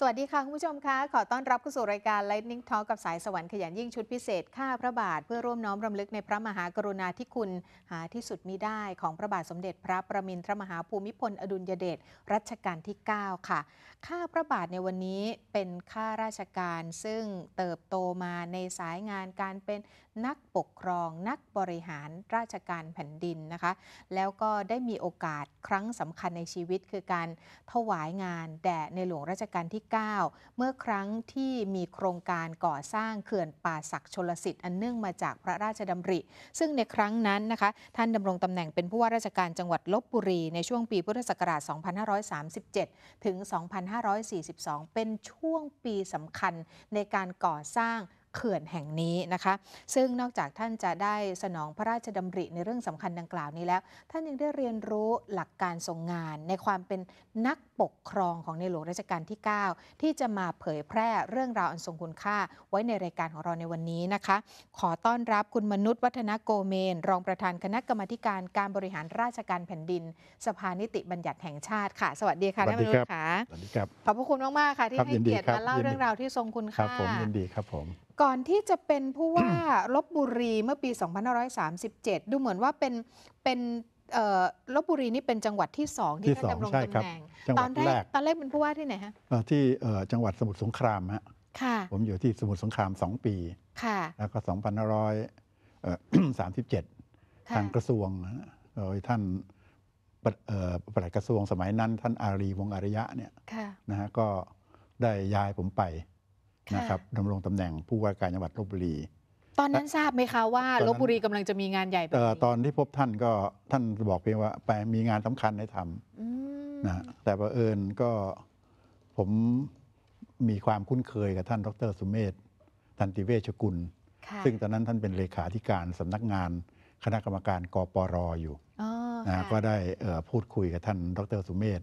สวัสดีค่ะคุณผู้ชมคะขอต้อนรับเข้าสู่รายการ Lightning Talk กับสายสวรรค์ขยันยิ่งชุดพิเศษข้าพระบาทเพื่อร่วมน้อมรำลึกในพระมหากรุณาธิคุณ หาที่สุดมิได้ของพระบาทสมเด็จพระประมินทรมหาภูมิพล อดุลยเดชรัชกาลที่ 9 ค่ะค่าพระบาทในวันนี้เป็นข้าราชการซึ่งเติบโตมาในสายงานการเป็นนักปกครองนักบริหารราชการแผ่นดินนะคะแล้วก็ได้มีโอกาสครั้งสำคัญในชีวิตคือการถวายงานแด่ในหลวงราชการที่ 9 เมื่อครั้งที่มีโครงการก่อสร้างเขื่อนป่าศักชลสิทธิ์อันเนื่องมาจากพระราชดำริ ซึ่งในครั้งนั้นนะคะท่านดำรงตำแหน่งเป็นผู้ว่าราชการจังหวัดลบบุรีในช่วงปีพุทธศักราช 2537 ถึง2 5 2542 เป็นช่วงปีสำคัญในการก่อสร้างเขื่อนแห่งนี้นะคะ ซึ่งนอกจากท่านจะได้สนองพระราชดำริในเรื่องสำคัญดังกล่าวนี้แล้ว ท่านยังได้เรียนรู้หลักการทรงงานในความเป็นนักปกครองของในหลวงรัชกาลที่ 9 ที่จะมาเผยแพร่เรื่องราวอันทรงคุณค่าไว้ในรายการของเราในวันนี้นะคะ ขอต้อนรับคุณมนุษย์ วัฒนโกเมน รองประธานคณะกรรมการการบริหารราชการแผ่นดิน สภานิติบัญญัติแห่งชาติค่ะ สวัสดีค่ะท่านมนุษย์ค่ะสวัสดีคขอบพระคุณมากๆค่ะที่ให้เกียรติมาเล่าเรื่องราวที่ทรงคุณค่าครับผมยินดีครับผมก่อนที่จะเป็นผู้ว่าลบบุรีเมื่อปี 2537 ดูเหมือนว่าเป็นเป็นลบบุรีนี่เป็นจังหวัดที่สองที่ท่านดำรงตำแหน่งจังหวัดแรกตอนแรกเป็นผู้ว่าที่ไหนฮะที่จังหวัดสมุทรสงครามฮะผมอยู่ที่สมุทรสงครามสองปีแล้วก็ 2537 ทางกระทรวงโดยท่านปลัดกระทรวงสมัยนั้นท่านอารีวงอารยะเนี่ยนะฮะก็ได้ย้ายผมไปนะครับดำรงตำแหน่งผู้ว่าการจังหวัดลบบุรี ตอนนั้นทราบไหมคะว่าลบบุรีกำลังจะมีงานใหญ่แบบนี้ตอนที่พบท่านก็ท่านบอกเพียงว่าไปมีงานสำคัญให้ทำนะ แต่ประเอิญก็ผมมีความคุ้นเคยกับท่านดรสุเมธทันติเวชกุล ซึ่งตอนนั้นท่านเป็นเลขาธิการสำนักงานคณะกรรมการกปรอยู่นะ ก็ได้พูดคุยกับท่านดรสุเมธ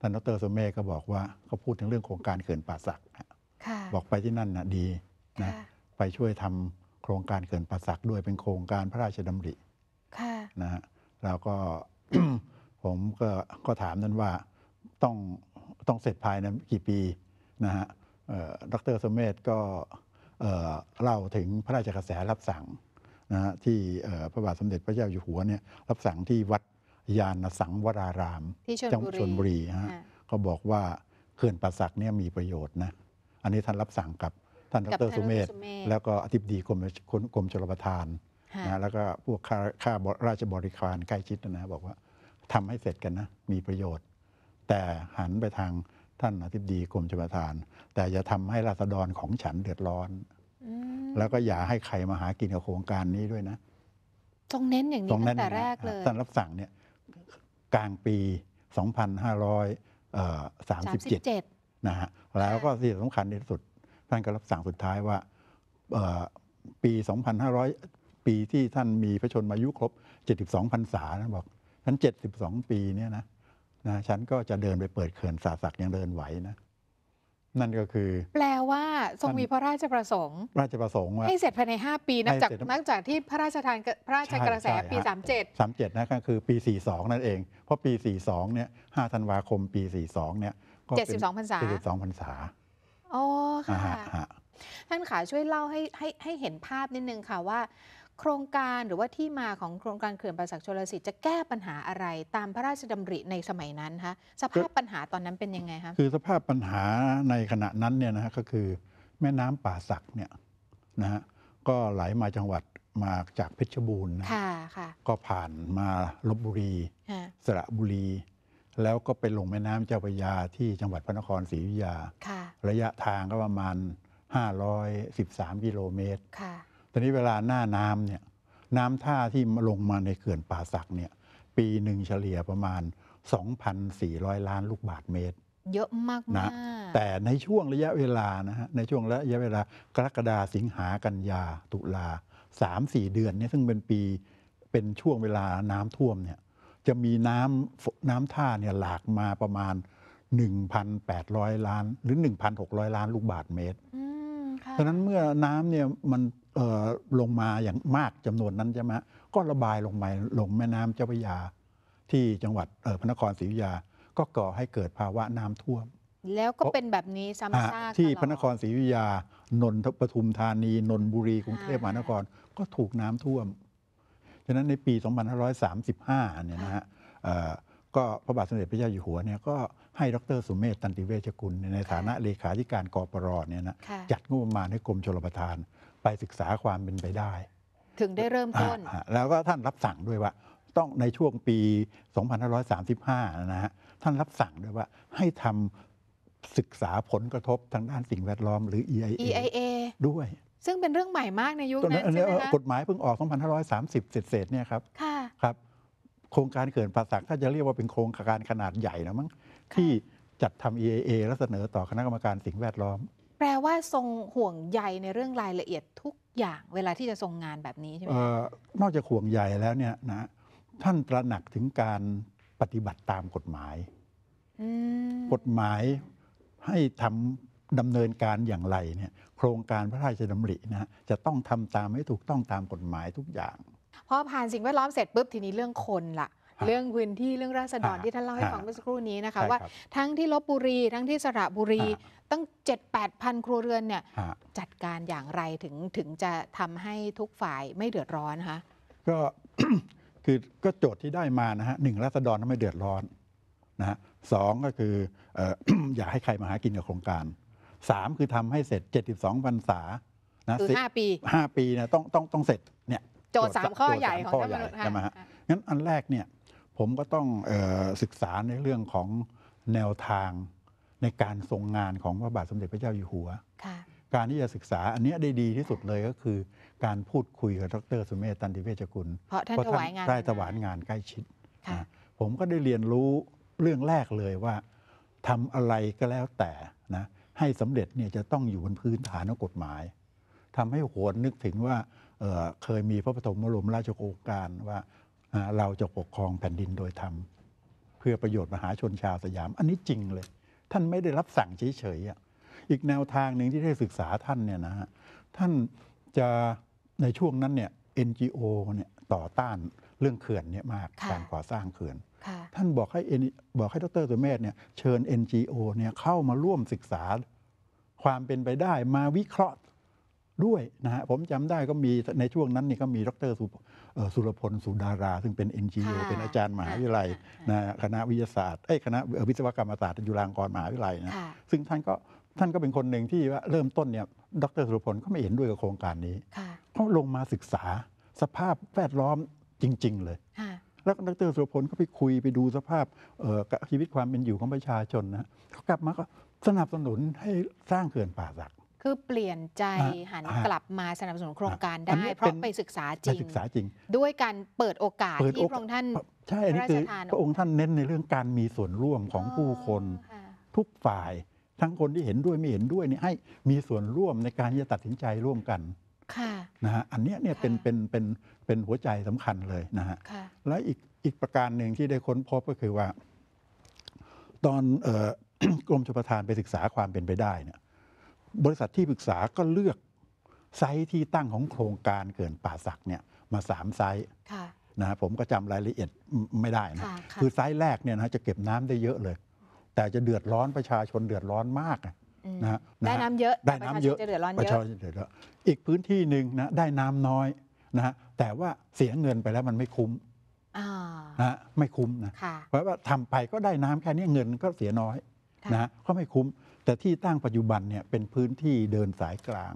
ท่านดรสมเมธก็บอกว่าเขาพูดถึงเรื่องโครงการเขื่อนป่าสักบอกไปที่นั่นนะดีนะไปช่วยทำโครงการเขื่อนป่าสักด้วยเป็นโครงการพระราชดำรินะฮะแล้วก็ผมก็ก็ถามนั้นว่า ต้องต้องเสร็จภายในกี่ปีนะฮะดรสมเมธก็เล่าถึงพระราชกระแสรับสั่งนะฮะที่พระบาทสมเด็จพระเจ้าอยู่หัวเนี่ยรับสั่งที่วัดยานสังวรารามจังหวัดชนบุรีฮะเขาบอกว่าเขื่อนป่าสักเนี่ยมีประโยชน์นะอันนี้ท่านรับสั่งกับท่านดรสุเมธ แล้วก็อธิบดีกรมกรมชลประทานนะแล้วก็พวกข้าขาราชบริการใกล้ชิดนะ บอกว่าทำให้เสร็จกันนะ มีประโยชน์ แต่หันไปทางท่านอธิบดีกรมชลประทาน แต่อย่าทำให้ราษฎรของฉันเดือดร้อน แล้วก็อย่าให้ใครมาหากินกับโครงการนี้ด้วยนะ้องเน้นอย่างนี้ตั้งแต่แรกเลยท่านรับสั่งเนี่ยกลางปี2537นะฮะแล้วก็ที่สำคัญที่สุด ท่านก็รับสั่งสุดท้ายว่า ปี 2,500 ปีที่ท่านมีพระชนมายุครบ 72พรรษานะบอกฉัน72 ปีเนี่ยนะนะ ฉันก็จะเดินไปเปิดเขื่อนสาสักยังเดินไหวนะ นั่นก็คือ แปลว่าทรงมีพระราชประสงค์ราชประสงค์ว่าให้เสร็จภายใน 5 ปีนับจากนับจากที่พระราชทานพระราชกระแสปี 37 37นะก็คือปี 42 นั่นเองเพราะปี42เนี่ย 5 ธันวาคมปี42เนี่ยเจ็ดสิบสองพรรษาเองพรรษาอ๋ออาค่ะะท่านขาช่วยเล่าให้ให้ให้เห็นภาพนิดนึงค่ะว่า โครงการหรือว่าที่มาของโครงการเขื่อนป่าศักดิ์ชลสิทธิ์จะแก้ปัญหาอะไรตามพระราชดำริในสมัยนั้นคะสภาพปัญหาตอนนั้นเป็นยังไงคะ คือสภาพปัญหาในขณะนั้นเนี่ยนะฮะก็คือแม่น้ำป่าสักเนี่ยนะฮะก็ไหลมาจังหวัดมาจากเพชรบูรณ์นะค่ะค่ะ ก็ผ่านมาลบบุรีะสระบุรีแล้วก็ไปลงแม่น้ำเจ้าพระยา ที่จังหวัดพระนครศรีอยุธยา ระยะทางก็ประมาณ 513 กิโลเมตรตอนนี้เวลาหน้าน้ำเนี่ยน้ำท่าที่ลงมาในเขื่อนป่าสักเนี่ยปีหนึ่งเฉลี่ยประมาณ 2,400 ล้านลูกบาทเมตร เยอะมากนะแต่ในช่วงระยะเวลานะฮะ ในช่วงระยะเวลากรกฎาสิงหากันยาตุลาสามสี่เดือนนี่ซึ่งเป็นปีเป็นช่วงเวลาน้ำท่วมเนี่ยจะมีน้ำน้ำท่าเนี่ยหลากมาประมาณ 1,800 ล้านหรือ 1,600 ล้านลูกบาทเมตร เพราะนั้นเมื่อน้ำเนี่ยมันลงมาอย่างมากจำนวนนั้นใช่ไหมก็ระบายลงมาลงแม่น้ำเจ้าพระยาที่จังหวัดพระนครศรีอยุธยาก็ก่อให้เกิดภาวะน้ำท่วม แล้วก็เป็นแบบนี้ซ้ำซากที่พระนครศรีอยุธยา นนทปทุมธานี นนบุรีกรุงเทพมหานครก็ถูกน้ำท่วมะนั้นในปี 2535 เนี่ยนะฮะก็พระบาทสมเด็จพระเจ้าอยู่หัวเนี่ยก็ให้ดรสุเมธตันติเวชกุล ในฐานะเลขาธิการกปรอเนี่ยนะจัดงบประมาณให้กรมชลประทานไปศึกษาความเป็นไปได้ ถึงได้เริ่มต้น แล้วก็ท่านรับสั่งด้วยว่า ต้องในช่วงปี 2535 นะฮะท่านรับสั่งด้วยว่าให้ทำศึกษาผลกระทบทางด้านสิ่งแวดล้อมหรือ EIA, EIA ด้วยซึ่งเป็นเรื่องใหม่มากในยุคนั้นใช่ไหมคะกฎหมายเพิ่งออก 2530เศษๆเนี่ยครับ ค่ะครับ โครงการเขื่อนป่าสักถ้าจะเรียกว่าเป็นโครงการขนาดใหญ่นะมั้งที่จัดทำ EIA แล้วเสนอต่อคณะกรรมการสิ่งแวดล้อม แปลว่าทรงห่วงใยในเรื่องรายละเอียดทุกอย่าง เวลาที่จะทรงงานแบบนี้ใช่ไหมนอกจากห่วงใยแล้วเนี่ยนะท่านตระหนักถึงการปฏิบัติตามกฎหมายกฎหมายให้ทำดำเนินการอย่างไรเนี่ยครงการพระราชดำรินะฮะจะต้องทำตามให้ถูกต้องตามกฎหมายทุกอย่างพอผ่านสิ่งแวดล้อมเสร็จปุ๊บทีนี้เรื่องคนละ่ะเรื่องพื้นที่เรื่องราษฎรที่ท่านเล่าให้ฟังเมื่อสักครู่นี้นะคะว่า ทั้งที่ลบบุรีทั้งที่สระบุรีตั้ง7 8 0 0 0 ครัวเรือนเนี่ยจัดการอย่างไรถึงถึงจะทำให้ทุกฝ่ายไม่เดือดร้อนคะก็คือก็โจทย์ที่ได้มานะฮะหนึ่งราษฎรไม่เดือดร้อนนะฮะสองก็คืออย่าให้ใครมาหากินกับโครงการสามคือทำให้เสร็จเจ็ดสิบองพรรษานะคือห้าปีห้าปีนะต้องต้องต้องเสร็จเนี่ยโจทย์สามข้อใหญ่ของท่านมนุษยใช่ไหมฮะงั้นอันแรกเนี่ย ผมก็ต้องศึกษาในเรื่องของแนวทางในการทรงงานของพระบาทสมเด็จพระเจ้าอยู่หัว การที่จะศึกษาอันนี้ได้ดีที่สุดเลยก็คือ การพูดคุยกับดรสุมเมธตันติเวชกุลเพราะท่านถวายงานได้ถวายงานใกล้ชิดผมก็ได้เรียนรู้เรื่องแรกเลยว่าทำอะไรก็แล้วแต่นะให้สำเร็จเนี่ยจะต้องอยู่บนพื้นฐานของกฎหมาย ทำให้โหนนึกถึงว่าเเคยมีพระปฐมบรมราชโองการว่าเราจะปกครองแผ่นดินโดยธรรม เพื่อประโยชน์มหาชนชาวสยาม อันนี้จริงเลย ท่านไม่ได้รับสั่งเฉยๆอีกแนวทางหนึ่งที่ได้ศึกษาท่านเนี่ยนะฮะท่านจะในช่วงนั้นเนี่ย NGO เนี่ยต่อต้านเรื่องเขื่อนเนี่ยมากการก่อสร้างเขื่อนท่านบอกให้บอกให้ดรสุเมธเนี่ยเชิญ NGO เนี่ยเข้ามาร่วมศึกษาความเป็นไปได้มาวิเคราะห์ด้วยนะฮะผมจำได้ก็มีในช่วงนั้นนี่ก็มีดรสุรพลสุดาราซึ่งเป็น NGO เป็นอาจารย์มหาวิทยาลัยนะคณะวิทยาศาสตร์ไอ้คณะวิศวกรรมศาสตร์จุฬาลงกรณ์มหาวิทยาลัยนะซึ่งท่านก็ท่านก็เป็นคนหนึ่งที่ว่าเริ่มต้นเนี่ยดรสุรพลก็ไม่เห็นด้วยกับโครงการนี้เขาลงมาศึกษาสภาพแวดล้อมจริง ๆ เลย แล้วดรสุรพลก็ไปคุยไปดูสภาพชีวิตความเป็นอยู่ของประชาชนนะเขากลับมาก็สนับสนุนให้สร้างเขื่อนป่าสัก คือเปลี่ยนใจ หันกลับมาสนับสนุนโครงการได้ เพราะไปศึกษาจริง ด้วยการเปิดโอกาสที่พระองค์ท่าน ใช่อันนี้คือพระองค์ท่านเน้นในเรื่องการมีส่วนร่วมของผู้คนทุกฝ่ายทั้งคนที่เห็นด้วยไม่เห็นด้วยนี่ให้มีส่วนร่วมในการจะตัดสินใจร่วมกันนะฮะอันเนี้ยเนี่ยเป็นเป็นเป็นเป็นหัวใจสำคัญเลยนะฮะและอีกอีกประการหนึ่งที่ได้ค้นพบก็คือว่า ตอนออกรมชลประทานไปศึกษาความเป็นไปได้เนี่ยบริษัทที่ปรึกษาก็เลือกไซต์ที่ตั้งของโครงการเกินป่าสักเนี่ย มาสามไซต์นะฮะผมก็จำรายละเอียดไม่ได้นะคืะคอไซต์แรกเนี่ยนะฮะจะเก็บน้ำได้เยอะเลย แต่จะเดือดร้อนประชาชนเดือดร้อนมากนะได้น้ำเยอะได้น้ำเยอะประชาชนจะเดือดร้อนเยอะอีกพื้นที่หนึ่งนะ ได้น้ำน้อยนะฮะแต่ว่าเสียเงินไปแล้วมันไม่คุ้มนะไม่คุ้มนะเพราะว่าทำไปก็ได้น้ำแค่นี้เงินก็เสียน้อยนะก็ไม่คุ้ม แต่ที่ตั้งปัจจุบันเนี่ย เป็นพื้นที่เดินสายกลาง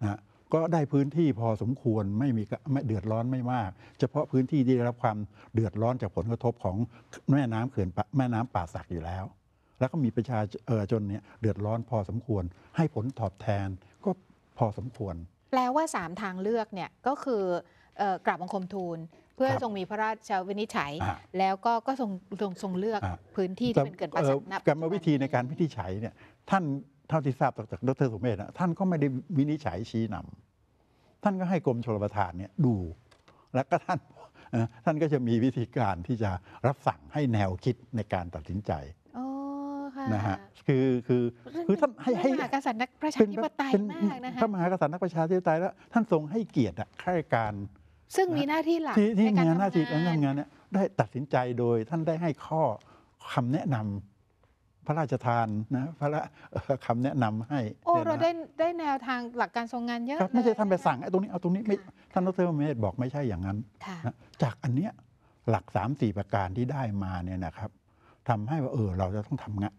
นะก็ได้พื้นที่พอสมควรไม่มีไม่เดือดร้อนไม่มาก เฉพาะพื้นที่ที่ได้รับความเดือดร้อนจากผลกระทบของแม่น้ำเขื่อนแม่น้ำป่าสักอยู่แล้ว แล้วก็มีประชาชนเนี่ย เดือดร้อนพอสมควร ให้ผลตอบแทนก็พอสมควรแปลว่า 3 ทางเลือกเนี่ย ก็คืออกราบบังคมทูล เพื่อทรงมีพระราชวินิจฉัย แล้วก็ก็ทรงทรงงเลือกอพื้นที่ที่เป็นเกิดประสาทัจกรรมวิธีในการวินิจฉัยเนี่ย ท่านเท่าที่ทราบจากดรสุเมธนะท่านก็ไม่ได้วินิจฉัยชี้นำท่านก็ให้กรมชลประทานเนี่ยดู แล้วก็ท่านท่านก็จะมีวิธีการที่จะรับสั่งให้แนวคิดในการตัดสินใจอ๋อค่ะนะฮะคือคือือท่านให้ให้มหากษัตริย์นักประชาธิปไตยมากนะคะพระมหากษัตริย์นักประชาธิปไตยแล้ว ท่านทรงให้เกียรติข้าราชการ ซึ่งมีหน้าที่หลักในทำงานหน้าที่การทำงานเนี่ยได้ตัดสินใจโดยท่านได้ให้ข้อคำแนะนำพระราชทานนะพระคำแนะนำให้โอ้เราได้ได้แนวทางหลักการทรงงานเยอะไม่ใช่ท่านไปสั่งไอ้ตรงนี้เอาตรงนี้ไม่ท่านรัฐมนตรีบอกไม่ใช่อย่างนั้นจากอันเนี้ยหลักสสามี่ประการที่ได้มาเนี่ยนะครับทำให้ว่าเออเราจะต้องทำงาน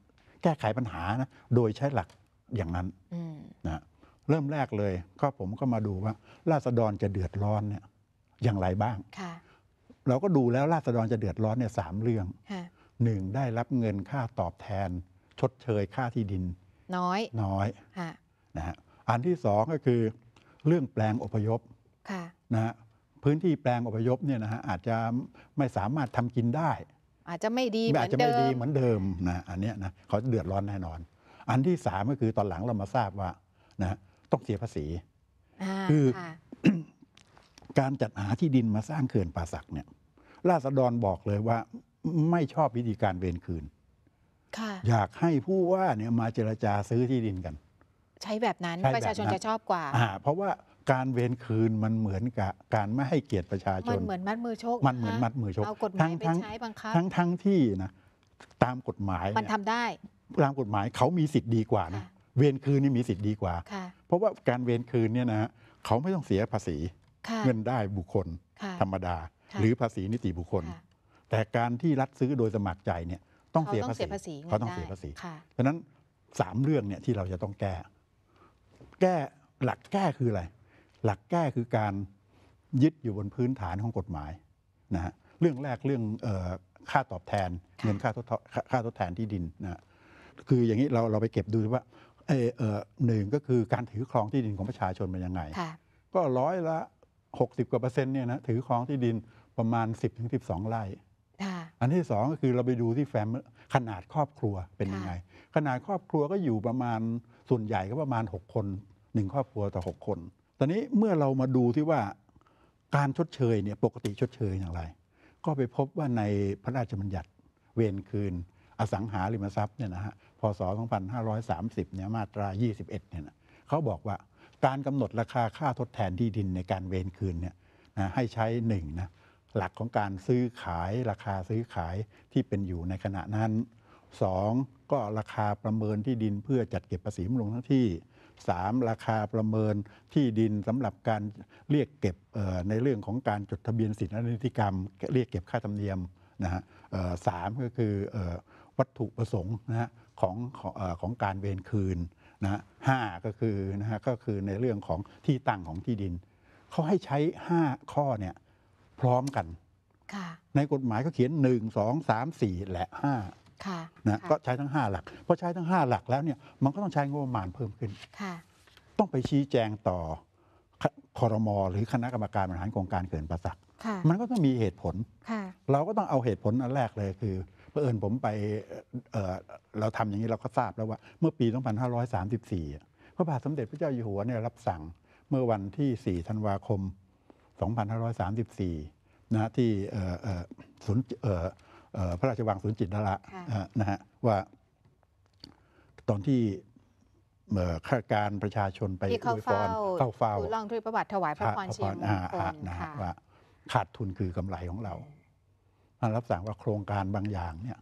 แก้ไขปัญหานะโดยใช้หลักอย่างนั้นนะเริ่มแรกเลย ก็ผมก็มาดูว่า ราษฎรจะเดือดร้อนเนี่ย อย่างไรบ้าง เราก็ดูแล้วราษฎรจะเดือดร้อนเนี่ยสามเรื่องหนึ่งได้รับเงินค่าตอบแทน ชดเชยค่าที่ดิน น้อยน้อยนะฮะอันที่สองก็คือ เรื่องแปลงอพยพนะฮะพื้นที่แปลงอพยพเนี่ยนะฮะอาจจะไม่สามารถทำกินได้อาจจะไม่ดีเหมือาจอนจะเดิไม่ดีเหมือนเดิมนะ อันนี้นะเขาเดือดร้อนแน่นอน อันที่สามก็คือตอนหลังเรามาทราบว่า นะต้องเสียภาษี คือ การจัดหาที่ดินมาสร้างเขื่อนป่าสักเนี่ย ราษฎรบอกเลยว่าไม่ชอบวิธีการเวรคืน ค่ะ อยากให้ผู้ว่าเนี่ยมาเจรจาซื้อที่ดินกัน ใช้แบบนั้นใช้แบบนั้นประชาชนจะชอบกว่า อ่า เพราะว่าการเวรคืนมันเหมือนกับการไม่ให้เกียรติประชาชน มันเหมือนมัดมือโชค มันเหมือนมัดมือโชคเอากฎหมายไปใช้บังคับทั้งทั้งที่นะตามกฎหมาย มันทำได้ ตามกฎหมายเขามีสิทธิ์ดีกว่านะ เวรคืนนี่มีสิทธิ์ดีกว่า เพราะว่าการเวรคืนเนี่ยนะเขาไม่ต้องเสียภาษี เงินได้บุคคล ธรรมดา หรือภาษีนิติบุคคล แต่การที่รัฐซื้อโดยสมัครใจเนี่ย ต้องเสียภาษีเขาต้องเสียภาษีเพราะนั้นสามเรื่องเนี่ยที่เราจะต้องแก้ แก้หลักแก้คืออะไรหลักแก้คือการยึดอยู่บนพื้นฐานของกฎหมายนะฮะ เรื่องแรกเรื่องค่าตอบแทนเงินค่าทดค่าทดแทนที่ดินนะคืออย่างนี้เราเราไปเก็บดูว่าเออหนึ่งก็คือการถือครองที่ดินของประชาชนเป็นยังไง ก็ร้อยละ 60กว่าเปอร์เซ็นต์เนี่ยนะถือครองที่ดินประมาณ1 0 ถึงไร่ อันที่สองก็คือเราไปดูที่แฟ้มขนาดครอบครัวเป็นยังไง ขนาดครอบครัวก็อยู่ประมาณส่วนใหญ่ก็ประมาณ 6 คน1ครอบครัวต่อ6คนตอนนี้เมื่อเรามาดูที่ว่า การชดเชยเนี่ยปกติชดเชยอย่างไร ก็ไปพบว่าในพระราชบัญญัติเวรคืน อสังหาริมทรัพย์เนี่ยนะฮะพศ 2530เนี่ยมาตรา 21เนี่ยนะเขาบอกว่าการกำหนดราคาค่าทดแทนที่ดินในการเวรคืนเนี่ยนะให้ใช้หนึ่งนะหลักของการซื้อขาย ราคาซื้อขายที่เป็นอยู่ในขณะนั้น 2. ก็ราคาประเมินที่ดินเพื่อจัดเก็บภาษีมูลค่ทที่ 3. ราคาประเมินที่ดินสำหรับการเรียกเก็บในเรื่องของการจดทะเบียนสิทธิอนุติกรรม เรียกเก็บค่าธรรมเนียมนะฮะสามก็คือวัตถุประสงค์นะฮะของของการเวรคืนนะห้าก็คือนะฮะก็คือในเรื่องของที่ตั้งของที่ดิน เขาให้ใช้ 5 ข้อเนี่ยพร้อมกัน ในกฎหมายเขาเขียน 1 2 3 4และ 5นะก็ใช้ทั้ง 5 หลักพอใช้ทั้ง 5 หลักแล้วเนี่ย มันก็ต้องใช้งบประมาณเพิ่มขึ้น ต้องไปชี้แจงต่อคอรมอหรือคณะกรรมการบริหารโครงการเกินประสักมันก็ต้องมีเหตุผล เราก็ต้องเอาเหตุผลอันแรกเลยคือเพื่อนผมไปเเราทำอย่างนี้เราก็ทราบแล้วว่าเมื่อปี 2534 พระบาทสมเด็จพระเจ้าอยู่หัวเนี่ยรับสั่งเมื่อวันที่ 4 ธันวาคม 2534นะที่ศูนย์พระราชวังสวนจิตลละนะฮะว่าตอนที่ข้าการประชาชนไปอุยารฝ้เข้าเฝ้าลองทุยประวัติถวายพระพรชีพงคนะฮะว่าขาดทุนคือกำไรของเราท่านรับสั่งว่าโครงการบางอย่างเนี่ย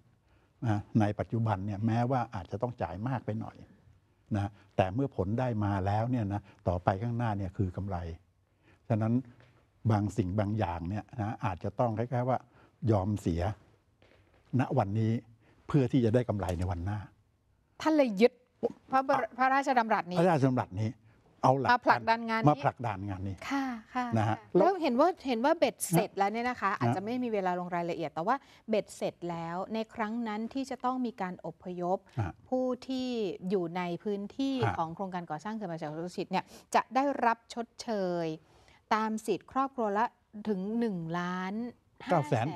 ในปัจจุบันเนี่ยแม้ว่าอาจจะต้องจ่ายมากไปหน่อยนะแต่เมื่อผลได้มาแล้วเนี่ยนะต่อไปข้างหน้าเนี่ยคือกำไรฉะนั้นบางสิ่งบางอย่างเนี่ยนะอาจจะต้องคล้าย ๆ ว่ายอมเสียณวันนี้เพื่อที่จะได้กำไรในวันหน้าท่านเลยยึดพระพระราชดำรัสนี้พระราชดำรัสนี้เอาหลักมาผลักดันงานมาผลักดันงานนี้ค่ะค่ะนะฮะแล้วเห็นว่าเห็นว่าเบ็ดเสร็จแล้วเนี่ยนะคะ อาจจะไม่มีเวลาลงรายละเอียดแต่ว่าเบ็ดเสร็จแล้ว ในครั้งนั้นที่จะต้องมีการอบพยพ ผู้ที่อยู่ในพื้นที่ของโครงการก่อสร้างเขื่อนป่าศักสิทธิ์เนี่ยจะได้รับชดเชย ตามสิทธิ์ ครอบครัวละถึง1ล้านเก้าแสน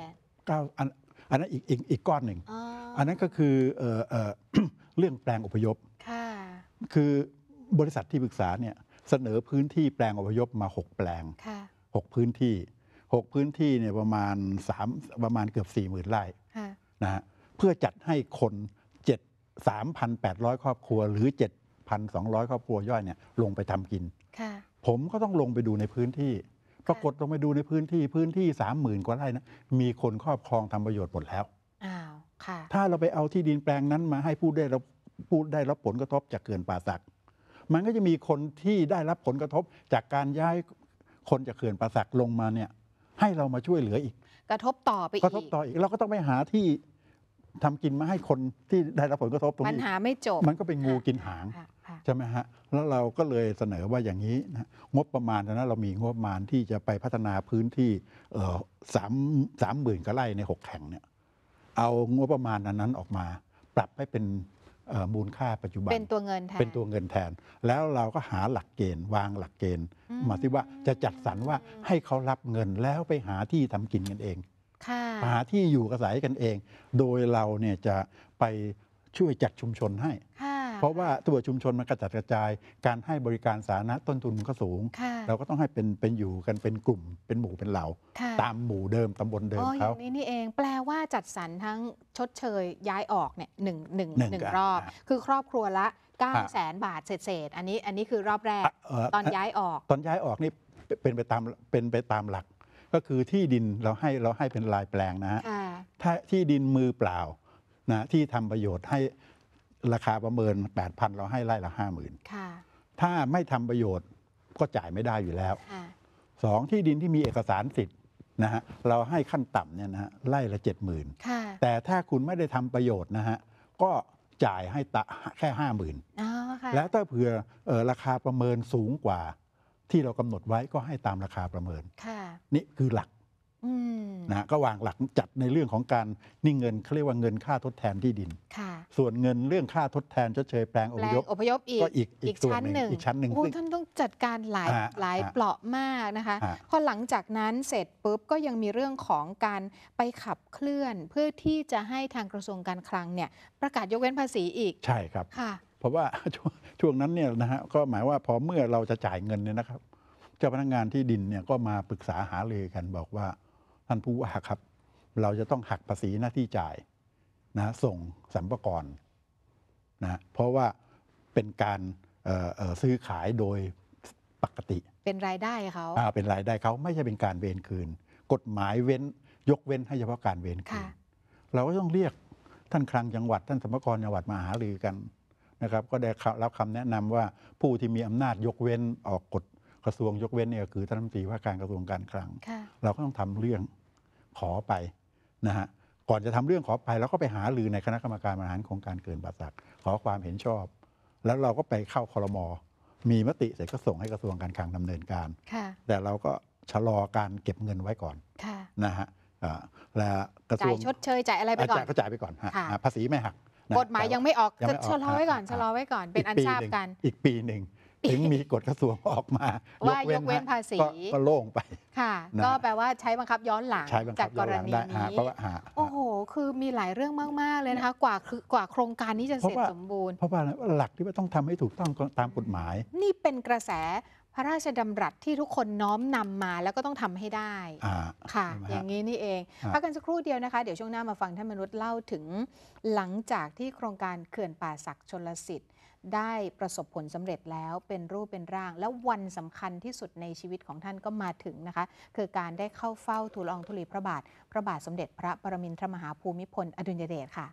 เก้นอันนั้นอีกอีกอีกก้อนหนึ่ง อันนั้นก็คือเออเออเรื่องแปลงอพยพค่ะ คือบริษัทที่ปรึกษาเนี่ยเสนอพื้นที่แปลงอพยพมา 6 แปลง ค่ะ6พื้นที่ 6 พื้นที่เนี่ยประมาณ3ประมาณเกือบ4มื่นไร่ ค่ะ นะฮะ เพื่อจัดให้คน7 3,800 ครอบครัว หรือ 7,200 ครอบครัวย่อยเนี่ยลงไปทำกิน ค่ะ ผมก็ต้องลงไปดูในพื้นที่ปรากฏลงไปดูในพื้นที่พื้นที่สามหมื่นกว่าไร่นะมีคนครอบครองทำประโยชน์หมดแล้วอ้าวค่ะถ้าเราไปเอาที่ดินแปลงนั้นมาให้ผู้ได้รับผู้ได้รับผลกระทบจากเขื่อนป่าสัก มันก็จะมีคนที่ได้รับผลกระทบ จากการย้ายคนจากเขื่อนป่าสักลงมาเนี่ย ให้เรามาช่วยเหลืออีก กระทบต่อไปอีกกระทบต่ออีกเราก็ต้องไปหาที่ทำกินมาให้คนที่ได้รับผลกระทบตรงนี้ปัญหาไม่จบ มันก็เป็นงูกินหางช่ไหมฮะ แล้วเราก็เลยเสนอว่าอย่างนี้นะงบประมาณตอนนั้น เรามีงบประมาณที่จะไปพัฒนาพื้นที่สามสามหมื่นกระไร่ในหกแห่งเนี่ย เอางบประมาณอันนั้นออกมา ปรับให้เป็นมูลค่าปัจจุบัน เป็นตัวเงินแทนเป็นตัวเงินแทน แล้วเราก็หาหลักเกณฑ์ วางหลักเกณฑ์มาที่ว่าจะจัดสรรว่าให้เขารับเงินแล้วไปหาที่ทำกินกันเองหาที่อยู่อาศัยกันเอง โดยเราเนี่ยจะไปช่วยจัดชุมชนให้เพราะว่าตัวชุมชนมันกระจัดกระจายการให้บริการสาธารณะต้นทุนมันก็สูง เราก็ต้องให้เป็นเป็นอยู่กันเป็นกลุ่มเป็นหมู่เป็นเหล่า ตามหมู่เดิมตำบลเดิมเขาอย่างนี้นี่เองแปลว่าจัดสรรทั้งชดเชยย้ายออกเนี่ยหนึ่งหนึ่งหนึ่งรอบคือครอบครัวละ9้าแสนบาทเศษๆอันนี้อันนี้คือรอบแรก ตอนย้ายออกตอนย้ายออกนี่เป็นไปตามเป็นไปตามหลัก ก็คือที่ดินเราให้เราให้เป็นลายแปลงนะฮะถ้าที่ดินมือเปล่านะที่ทำประโยชน์ใหราคาประเมิน 8,000เราให้ไร่ละ50,000ค่ะถ้าไม่ทำประโยชน์ก็จ่ายไม่ได้อยู่แล้ว สองที่ดินที่มีเอกสารสิทธิ์นะฮะเราให้ขั้นต่ำเนี่ยนะฮะไร่ละ70,000ค่ะแต่ถ้าคุณไม่ได้ทำประโยชน์นะฮะก็จ่ายให้ตะแค่50,000อ๋อค่ะแล้วถ้าเผื่อเออราคาประเมินสูงกว่า ที่เรากำหนดไว้ก็ให้ตามราคาประเมินค่ะนี่คือหลักนะก็วางหลักจัดในเรื่องของการนิ่งเงินเขาเรียกว่าเงินค่าทดแทนที่ดินส่วนเงินเรื่องค่าทดแทนจะเชยแปลงอพยพอพยพอีกก็อีกอีกชั้นหนึ่งอีกชั้นหนึ่งท่าน ต้องจัดการหลายหลายเปราะมากนะคะ พอหลังจากนั้นเสร็จปุ๊บก็ยังมีเรื่องของการไปขับเคลื่อนเพื่อที่จะให้ทางกระทรวงการคลังเนี่ยประกาศยกเว้นภาษีอีก ใช่ครับ เพราะว่าช่วงนั้นเนี่ยนะฮะก็หมายว่าพอเมื่อเราจะจ่ายเงินเนี่ยนะครับเจ้าพนักงานที่ดินเนี่ยก็มาปรึกษาหาเลยกันบอกว่าท่านผู้ว่าครับ เราจะต้องหักภาษีหน้าที่จ่ายนะส่งสัมปกรนะเพราะว่าเป็นการซื้อขายโดยปกติ เป็นรายได้เขาเป็นรายได้เขาไม่ใช่เป็นการเวนคืน กฎหมายเว้นยกเว้นให้เฉพาะการเวนคืนเราก็ต้องเรียกท่านคลังจังหวัด ท่านสมกรจังหวัดมาหารือกันนะครับก็ได้รับคำแนะนำว่าผู้ที่มีอำนาจยกเว้นออกกฎกระทรวงยกเว้นเนี่ยคือท่านรัฐมนตรีว่าการกระทรวงการคลังเราก็ต้องทำเรื่องขอไปนะฮะก่อนจะทำเรื่องขอไปเราก็ไปหาลือในคณะกรรมการบริหารโครงการเกินบาสักขอความเห็นชอบ แล้วเราก็ไปเข้าคอรมอมีมติเสร็จก็ส่งให้กระทรวงการคลังดำเนินการแต่เราก็ชะลอการเก็บเงินไว้ก่อนนะฮะและกระทรวงชดเชยจ่ายอะไรไปก่อนจ่ายก็จ่ายไปก่อนภาษีไม่หักกฎหมายยังไม่ออกชะลอไว้ก่อนชะลอไว้ก่อนเป็นอันทราบกัน อีกปีหนึ่งถึงมีกฎกระทรวงออกมาว่ายกเว้นภาษีก็โล่งไป ค่ะ ก็แปลว่าใช้บังคับย้อนหลังจากกรณีนี้โอ้โห คือมีหลายเรื่องมาก ๆ เลยนะคะ กว่าคือกว่าโครงการนี้จะเสร็จสมบูรณ์ เพราะว่าหลักที่ว่าต้องทำให้ถูกต้องตามกฎหมาย นี่เป็นกระแสพระราชดำรัสที่ทุกคนน้อมนำมาแล้วก็ต้องทำให้ได้ค่ะ อย่างนี้นี่เองพักกันสักครู่เดียวนะคะ เดี๋ยวช่วงหน้ามาฟังท่านมนุษย์เล่าถึงหลังจากที่โครงการเขื่อนป่าศักชนลสิทธิ์ได้ประสบผลสำเร็จแล้วเป็นรูปเป็นร่างแล้ววันสำคัญที่สุดในชีวิตของท่านก็มาถึงนะคะ คือการได้เข้าเฝ้าทูลองทุลีพระบาท พระบาทสมเด็จพระปรมินทรมหาภูมิพล อดุลยเดชค่ะ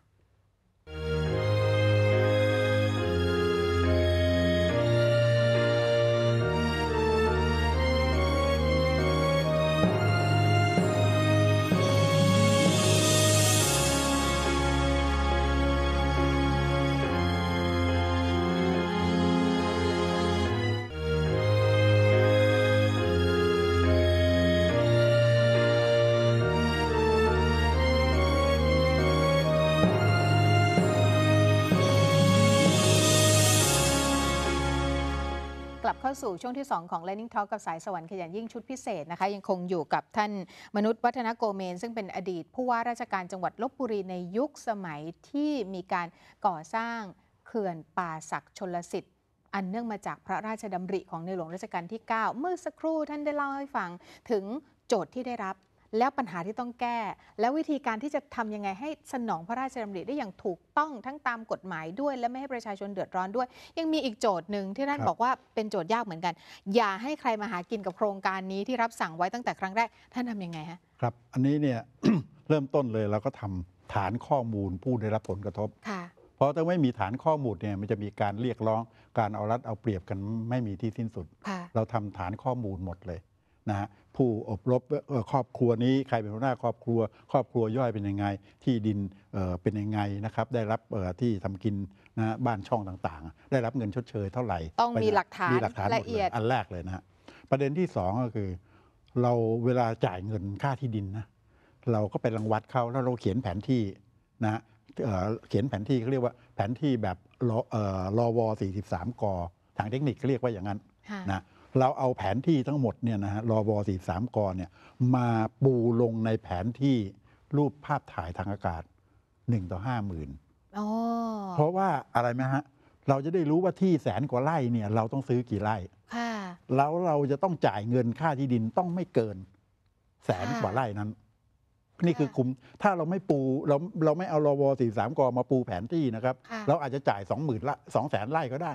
เข้าสู่ช่วงที่2ของ Learning Talk กับสายสวรรค์ขยันยิ่งชุดพิเศษนะคะยังคงอยู่กับท่านมนุษย์วัฒนโกเมน ซึ่งเป็นอดีตผู้ว่าราชการจังหวัดลบบุรีในยุคสมัยที่มีการก่อสร้างเขื่อนป่าศักชนลสิทธิ์ อันเนื่องมาจากพระราชดำริของในหลวงรัชกาลที่ 9 เมื่อสักครู่ท่านได้เล่าให้ฟังถึงโจทย์ที่ได้รับแล้วปัญหาที่ต้องแก้แล้ววิธีการที่จะทำยังไงให้สนองพระราชดำริได้อย่างถูกต้องทั้งตามกฎหมายด้วย และไม่ให้ประชาชนเดือดร้อนด้วย ยังมีอีกโจทย์หนึ่งที่ท่านบอกว่าเป็นโจทย์ยากเหมือนกัน อย่าให้ใครมาหากินกับโครงการนี้ที่รับสั่งไว้ตั้งแต่ครั้งแรก ท่านทํำยังไงฮะครับอันนี้เนี่ยเริ่มต้นเลยเราก็ทำฐานข้อมูลผู้ได้รับผลกระทบค่ะเพราะถ้าไม่มีฐานข้อมูลเนี่ยมันจะมีการเรียกร้องการเอารัดเอาเปรียบกันไม่มีที่สิ้นสุดเราทำฐานข้อมูลหมดเลยนะผู้อบรมครอบครัวนี้ใครเป็นหัวหน้าครอบครัว ครอบครัวย่อยเป็นยังไงที่ดินเป็นยังไงนะครับ ได้รับที่ทำกินนะบ้านช่องต่างๆ ได้รับเงินชดเชยเท่าไหร่ ต้องมีหลักฐานมีหลักฐานละเอียดอันแรกเลยนะประเด็นที่2ก็คือ เราเวลาจ่ายเงินค่าที่ดินนะ เราก็ไปรังวัดเขาแล้วเราเขียนแผนที่นะเขียนแผนที่เขาเรียกว่าแผนที่แบบรอวอ43กอทางเทคนิคเรียกว่าอย่างนั้นนะเราเอาแผนที่ทั้งหมดเนี่ยนะฮะรอ่สามกเนี่ย มาปูลงในแผนที่รูปภาพถ่ายทางอากาศหนึ่งต่อห้าหมื่นเพราะว่าอะไรไหมฮะ เราจะได้รู้ว่าที่แสนกว่าไร่เนี่ยเราต้องซื้อกี่ไร่แล้วเราจะต้องจ่ายเงินค่าที่ดินต้องไม่เกิน แสนกว่าไร่นั้นนี่คือคุม ถ้าเราไม่ปูเราเราไม่เอารอวสี่สามกอมาปูแผนที่นะครับ เราอาจจะจ่ายสองหมื่นละสองแสนไร่ก็ได้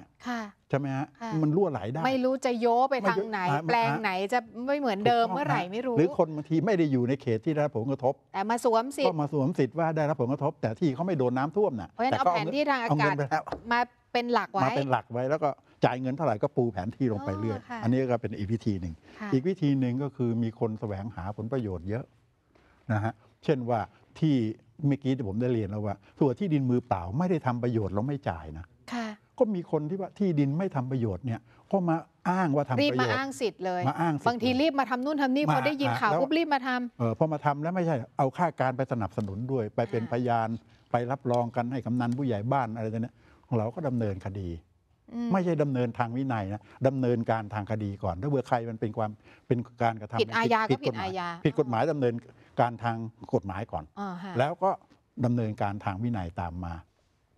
ใช่ไหมฮะ มันรั่วไหลได้ ไม่รู้จะโยไปทางไหน แปลงไหนจะไม่เหมือนเดิมเมื่อไหร่ไม่รู้ หรือคนบางทีไม่ได้อยู่ในเขตที่ได้รับผลกระทบ แต่มาสวมสิทธิ์มาสวมสิทธิ์ว่าได้รับผลกระทบ แต่ที่เขาไม่โดนน้ำท่วมน่ะ เพราะฉะนั้นเอาแผนที่ทางอากาศมาเป็นหลักไว้ มาเป็นหลักไว้แล้วก็จ่ายเงินเท่าไหร่ก็ปูแผนที่ลงไปเรื่อยอันนี้ก็เป็นอีกวิธีหนึ่งอีกวิธีหนึ่งก็คือมีคนแสวงหาผลประโยชน์เยอะนะฮะ เช่นว่าที่เมื่อกี้ที่ผมได้เรียนแล้วว่า ส่วนที่ดินมือเปล่าไม่ได้ทำประโยชน์เราไม่จ่ายนะก็มีคนที่ว่าที่ดินไม่ทำประโยชน์เนี่ย ก็มาอ้างว่าทำประโยชน์รีบมาอ้างสิทธิ์เลยมาอ้างบางทีรีบมาทำนู่นทำนี่พอได้ยินข่าวปุ๊บรีบมาทำเออพอมาทำแล้วไม่ใช่เอาค่าการไปสนับสนุนด้วยไปเป็นพยานไปรับรองกันให้กำนันผู้ใหญ่บ้านอะไรตเนี่ยเราก็ดำเนินคดีไม่ใช่ดำเนินทางวินัยนะดำเนินการทางคดีก่อนถ้าเบื่อใครมันเป็นความเป็นการกระทำผิดอาญาผิดกฎหมายผิดกฎหมายดำเนินการทางกฎหมายก่อนอแล้วก็ดำเนินการทางวินัยตามมา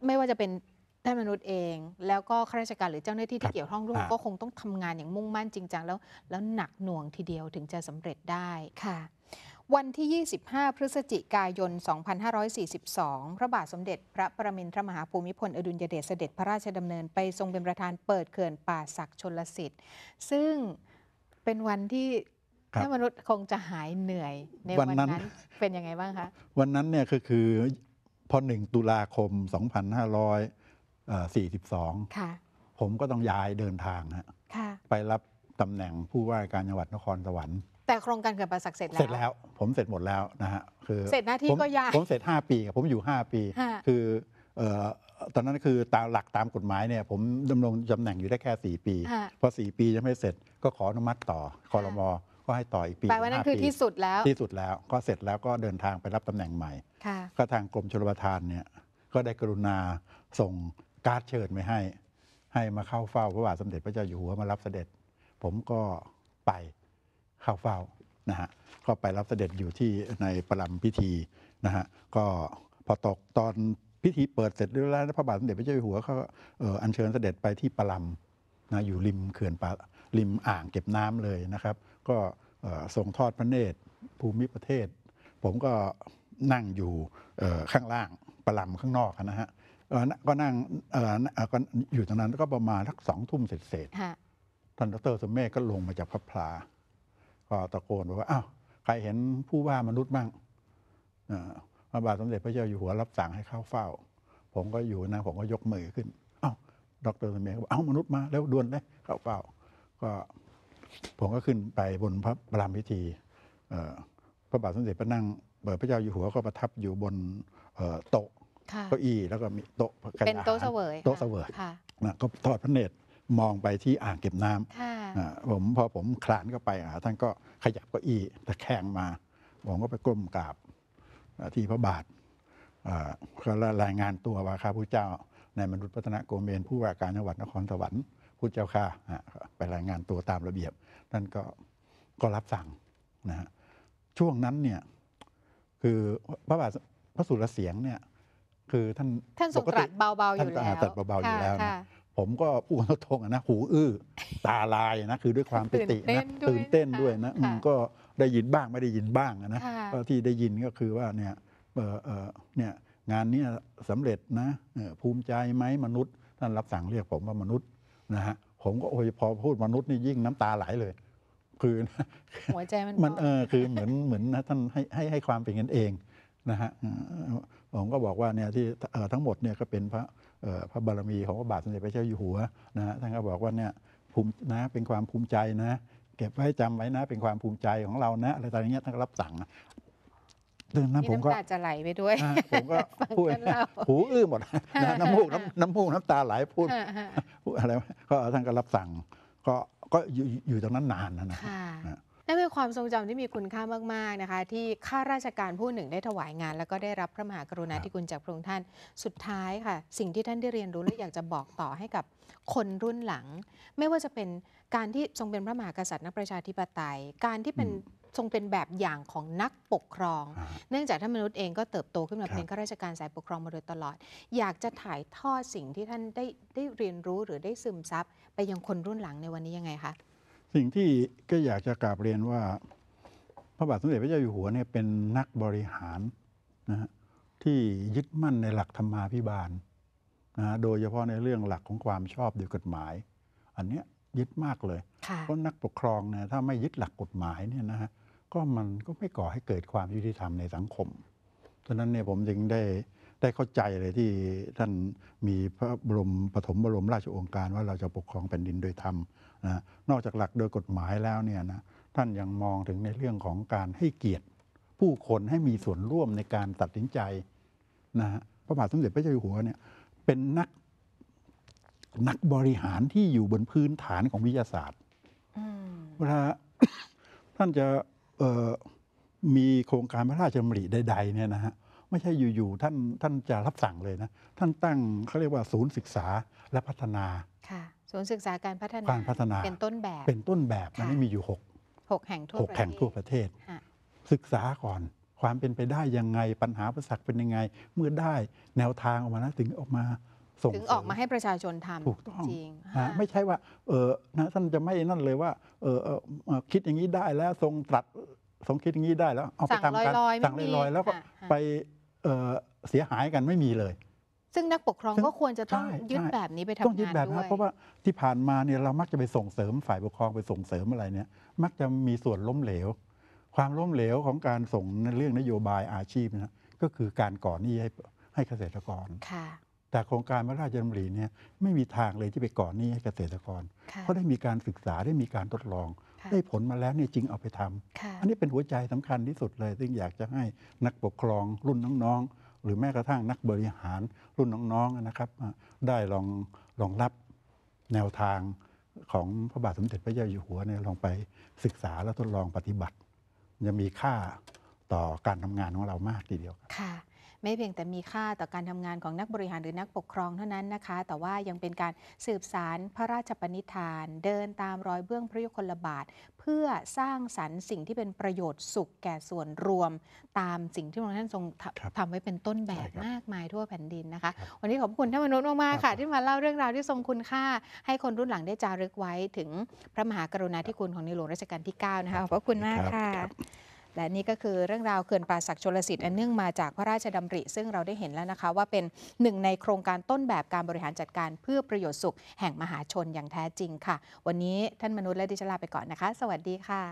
ไม่ว่าจะเป็นท่านมนุษย์เอง แล้วก็ข้าราชการหรือเจ้าหน้าที่ที่เกี่ยวข้องร่วมก็คงต้องทำงานอย่างมุ่งมั่นจริงจังแล้ว แล้วหนักหน่วงทีเดียวถึงจะสำเร็จได้ค่ะ วันที่ 25 พฤศจิกายน 2542 พระบาทสมเด็จพระประมินทรมหาภูมิพล อดุลยเดชเสด็จพระราชดำเนินไปทรงเป็นประธานเปิดเขื่อนป่าศักชนลสิทธิ์ ซึ่งเป็นวันที่ถ้ามนุษย์คงจะหายเหนื่อยในวันนั้นเป็นยังไงบ้างคะ วันนั้นเนี่ยก็คือ พอหนึ่งตุลาคม 2542ผมก็ต้องย้ายเดินทางฮะไปรับตำแหน่งผู้ว่าการจังหวัดนครสวรรค์แต่โครงการเกิดประสักเสร็จแล้วเสร็จแล้ว ผมเสร็จหมดแล้วนะฮะคือเสร็จหน้าที่ก็ยากผมเสร็จ 5 ปีผมอยู่ 5 ปีคือตอนนั้นคือตามหลักตามกฎหมายเนี่ยผมดำรงตำแหน่งอยู่ได้แค่ 4 ปีพอ4ปียังไม่เสร็จก็ขออนุมัติต่อคอรมอ็ให้ต่ออีกปีแปลว่านั่นคือที่สุดแล้วที่สุดแล้วก็เสร็จแล้วก็เดินทางไปรับตำแหน่งใหม่ก็ทางกรมชลประทานเนี่ย ก็ได้กรุณาส่งการ์ดเชิญไปให้ ให้มาเข้าเฝ้าพระบาทสมเด็จพระเจ้าอยู่หัวมารับเสด็จ ผมก็ไป เข้าเฝ้านะฮะก็ไปรับเสด็จอยู่ที่ในประลำพิธีนะฮะก็พอตกตอนพิธีเปิดเสร็จเรียบร้อยแล้วพระบาทสมเด็จพระเจ้าอยู่หัวเขาอัญเชิญเสด็จไปที่ประลำนะอยู่ริมเขื่อนปาริมอ่างเก็บน้ำเลยนะครับก็ส่งทอดพระเนตรภูมิประเทศ ผมก็นั่งอยู่ข้างล่างประลำข้างนอกนะฮะ ก็นั่งก็อยู่ตรงนั้น ก็ประมาณทักสองทุ่มเสร็จเสร็จท่านดรสมเมฆก็ลงมาจากพระพลา ก็ตะโกนบอกว่าอ้าวใครเห็นผู้ว่ามนุษย์บ้างพระบาทสมเด็จพระเจ้าอยู่หัวรับสั่งให้เข้าเฝ้า ผมก็อยู่นะผมก็ยกมือขึ้นอ้าวดรสมเมฆบอกเอ้ามนุษย์มาแล้วด่วนเลยเข้าเฝ้าก็ผมก็ขึ้นไปบนพระบรมพิธี พระบาทสมเด็จพระนั่งพระเจ้าอยู่หัวก็ประทับอยู่บนโต๊ะเก้าอี้แล้วก็มีโต๊ะเป็นโต๊ะเสวยโต๊ะเสวยก็ทอดพระเนตรมองไปที่อ่างเก็บน้ำผมพอผมคลานเข้าไปท่านก็ขยับเก้าอี้ตะแคงมา ผมก็ไปก้มกราบที่พระบาทก็รายงานตัวว่าข้าพเจ้าในมนุษย์พัฒนาโกเมน ผู้ว่าการจังหวัดนครสวรรค์พุทธเจ้าข้าไปรายงานตัวตามระเบียบ ท่านก็ ก็รับสั่งนะฮะช่วงนั้นเนี่ยคือพระบาทพระสุรเสียงเนี่ย คือท่านท่านสงตัดเบาๆอยู่แล้วตัดเบาๆอยู่แล้วนะผมก็พูดตงนะหูอื้อตาลายนะคือด้วยความปิตินะตื่นเต้นด้วยนะก็ได้ยินบ้างไม่ได้ยินบ้างนะก็ที่ได้ยินก็คือว่าเนี่ยเออเเนี่ยงานนี้สำเร็จนะภูมิใจไหมมนุษย์ ท่านรับสั่งเรียกผมว่ามนุษย์นะฮะผมก็โอ้ยพอพูดมนุษย์นี่ยิ่งน้ำตาไหลเลยคือหัวใจมันมันเออคือเหมือนเหมือนนะท่านให้ให้ให้ความเป็นกันเองนะฮะผมก็บอกว่าเนี่ยที่ทั้งหมดเนี่ยก็เป็นพระพระบารมีของพระบาทสมเด็จพระเจ้าอยู่หัวนะฮะท่านก็บอกว่าเนี่ยภูมินะเป็นความภูมิใจนะ เก็บไว้จำไว้นะ เป็นความภูมิใจของเรานะ อะไรต่างเงี้ยท่านรับสั่งดังนั้นผมก็น้ำตาจะไหลไปด้วย ผมก็พูดหูอื้อหมดน้ำมูกน้ำมูกน้ำตาไหลพูด อะไรก็ท่านก็รับสั่ง ก็ก็อยู่ตรงนั้นนานนะนะนั่นเป็นความทรงจำที่มีคุณค่ามากๆนะคะ ที่ข้าราชการผู้หนึ่งได้ถวายงาน แล้วก็ได้รับพระมหากรุณาธิคุณจากพระองค์ท่านสุดท้ายค่ะ สิ่งที่ท่านได้เรียนรู้และอยากจะบอกต่อให้กับคนรุ่นหลัง ไม่ว่าจะเป็นการที่ทรงเป็นพระมหากษัตริย์นักประชาธิปไตย การที่เป็นทรงเป็นแบบอย่างของนักปกครองเนื่องจากท่านมนุษย์เองก็เติบโตขึ้นมาเป็นข้าราชการสายปกครองมาโดยตลอด อยากจะถ่ายทอดสิ่งที่ท่านได้ได้เรียนรู้หรือได้ซึมซับไปยังคนรุ่นหลังในวันนี้ยังไงคะสิ่งที่ก็อยากจะกราบเรียนว่า พระบาทสมเด็จพระเจ้าอยู่หัวเนี่ยเป็นนักบริหารนะที่ยึดมั่นในหลักธรรมาภิบาลนะโดยเฉพาะในเรื่องหลักของความชอบ้ดยกฎหมาย อันเนี้ยยึดมากเลย เพราะนักปกครองเนี่ยถ้าไม่ยึดหลักกฎหมายเนี่ยนะฮะก็มันก็ไม่ก่อให้เกิดความยุติธรรมในสังคมฉะนั้นเนี่ยผมจึงได้ได้เข้าใจเลยที่ท่านมีพระบรมปฐมบรมราชโองการว่าเราจะปกครองแผ่นดินโดยธรรมนะนอกจากหลักโดยกฎหมายแล้วเนี่ยนะท่านยังมองถึงในเรื่องของการให้เกียรติผู้คนให้มีส่วนร่วมในการตัดสินใจนะฮะพระบาทสมเด็จพระเจ้าอยู่หัวเนี่ยเป็นนักนักบริหารที่อยู่บนพื้นฐานของวิทยาศาสตร์เวลาท่านจะมีโครงการพระราชดำริใดๆเนี่ยนะฮะไม่ใช่อยู่ๆท่านท่านจะรับสั่งเลยนะ ท่านตั้งเขาเรียกว่าศูนย์ศึกษาและพัฒนาค่ะ ศูนย์ศึกษาการพัฒนาการพัฒนา เป็นต้นแบบเป็นต้นแบบมันไม่มีอยู่6 6แห่งทั่วหแห่งทั่วประเทศ ศึกษาก่อนความเป็นไปได้ยังไงปัญหาประสักเป็นยังไงเมื่อได้แนวทางออกมาแล้วถึงออกมาส่งถึงออกมาให้ประชาชนทำถูกต้องจริงไม่ใช่ว่า เออนะท่านจะไม่นั่นเลยว่า เออคิดอย่างนี้ได้แล้วทรงตรัสทรงคิดอย่างนี้ได้แล้วเอาไปทำการสั่งลอยๆแล้วก็ไปเเสียหายกันไม่มีเลย ซึ่งนักปกครองก็ควรจะต้องยึดแบบนี้ไปทำงานดแบบด้วยเพราะว่าที่ผ่านมาเนี่ยเรามักจะไปส่งเสริม ฝ่ายปกครองไปส่งเสริมอะไรเนี่ยมักจะมีส่วนล้มเหลว ความล้มเหลวของการส่งในเรื่องนโยบายอาชีพนะก็คือการก่อหนี้ให้ให้เกษตรกรค่ะแต่โครงการพระราชดำริเนี่ยไม่มีทางเลยที่ไปก่อหนี้ให้เกษตรกร เพราะได้มีการศึกษาได้มีการทดลองได้ผลมาแล้วเนี่ยจริงเอาไปทำ อันนี้เป็นหัวใจสำคัญที่สุดเลย ซึ่งอยากจะให้นักปกครองรุ่นน้องๆ หรือแม้กระทั่งนักบริหารรุ่นน้องๆนะครับ ได้ลองลองรับแนวทางของพระบาทสมเด็จพระเจ้าอยู่หัวเนี่ยลองไปศึกษาและทดลองปฏิบัติ จะมีค่าต่อการทำงานของเรามากทีเดียวค่ะไม่เพียงแต่มีค่าต่อการทำงานของนักบริหารหรือนักปกครองเท่านั้นนะคะ แต่ว่ายังเป็นการสืบสารพระราชปณิธานเดินตามรอยเบื้องพระยุคลบาทเพื่อสร้างสรรค์สิ่งที่เป็นประโยชน์สุขแก่ส่วนรวมตามสิ่งที่พระองค์ท่านทรงทำไว้เป็นต้นแบบมากมายทั่วแผ่นดินนะคะวันนี้ขอบคุณท่านมนุษย์มากๆค่ะ ที่มาเล่าเรื่องราวที่ทรงคุณค่า ให้คนรุ่นหลังได้จารึกไว้ ถึงพระมหากรุณาธิคุณของในหลวงรัชกาลที่ 9 นะคะขอบคุณมากค่ะและนี่ก็คือเรื่องราวเขื่อนป่าศักดิ์ชลสิทธิ์อันเนื่องมาจากพระราชดำริซึ่งเราได้เห็นแล้วนะคะว่าเป็นหนึ่งในโครงการต้นแบบการบริหารจัดการเพื่อประโยชน์สุข แห่งมหาชนอย่างแท้จริงค่ะ วันนี้ท่านมนุษย์และดิฉันลาไปก่อนนะคะ สวัสดีค่ะ